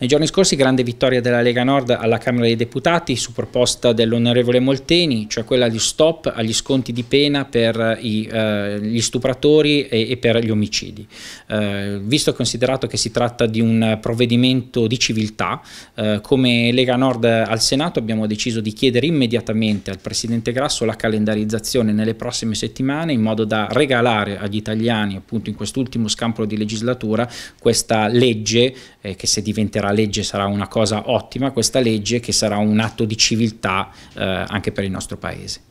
Nei giorni scorsi grande vittoria della Lega Nord alla Camera dei Deputati su proposta dell'onorevole Molteni, cioè quella di stop agli sconti di pena per i, eh, gli stupratori e, e, per gli omicidi. Eh, visto e considerato che si tratta di un provvedimento di civiltà, eh, come Lega Nord al Senato abbiamo deciso di chiedere immediatamente al Presidente Grasso la calendarizzazione nelle prossime settimane in modo da regalare agli italiani appunto in quest'ultimo scampolo di legislatura questa legge eh, che se diventerà legge sarà una cosa ottima, questa legge che sarà un atto di civiltà eh, anche per il nostro Paese.